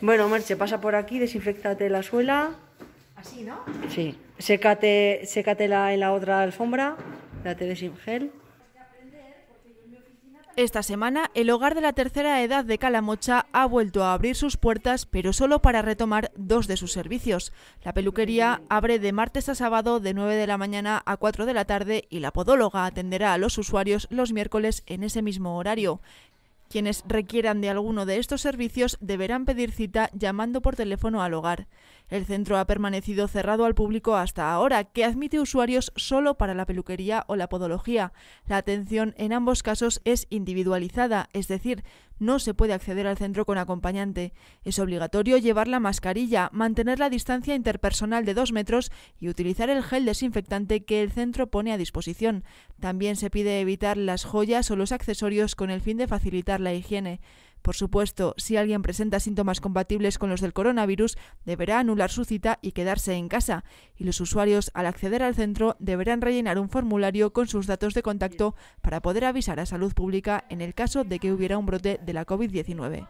Bueno, Merche, pasa por aquí, desinfectate la suela. ¿Así, no? Sí. Sécate, la en la otra alfombra, date de gel. Esta semana, el hogar de la tercera edad de Calamocha ha vuelto a abrir sus puertas, pero solo para retomar dos de sus servicios. La peluquería abre de martes a sábado de 9 de la mañana a 4 de la tarde y la podóloga atenderá a los usuarios los miércoles en ese mismo horario. Quienes requieran de alguno de estos servicios deberán pedir cita llamando por teléfono al hogar. El centro ha permanecido cerrado al público hasta ahora, que admite usuarios solo para la peluquería o la podología. La atención en ambos casos es individualizada, es decir, no se puede acceder al centro con acompañante. Es obligatorio llevar la mascarilla, mantener la distancia interpersonal de dos metros y utilizar el gel desinfectante que el centro pone a disposición. También se pide evitar las joyas o los accesorios con el fin de facilitar la higiene. Por supuesto, si alguien presenta síntomas compatibles con los del coronavirus, deberá anular su cita y quedarse en casa, y los usuarios al acceder al centro deberán rellenar un formulario con sus datos de contacto para poder avisar a salud pública en el caso de que hubiera un brote de la COVID-19.